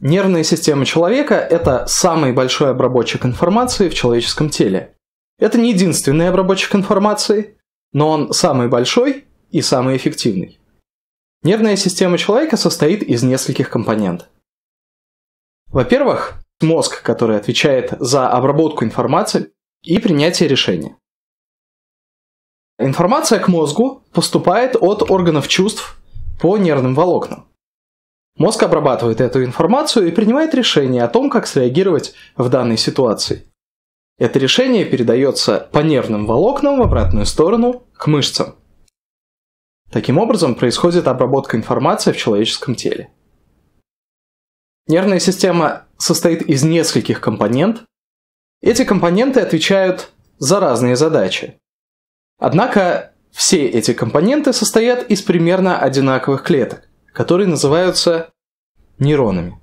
Нервная система человека – это самый большой обработчик информации в человеческом теле. Это не единственный обработчик информации, но он самый большой и самый эффективный. Нервная система человека состоит из нескольких компонент. Во-первых, мозг, который отвечает за обработку информации и принятие решения. Информация к мозгу поступает от органов чувств по нервным волокнам. Мозг обрабатывает эту информацию и принимает решение о том, как среагировать в данной ситуации. Это решение передается по нервным волокнам в обратную сторону к мышцам. Таким образом происходит обработка информации в человеческом теле. Нервная система состоит из нескольких компонент. Эти компоненты отвечают за разные задачи. Однако все эти компоненты состоят из примерно одинаковых клеток которые называются нейронами.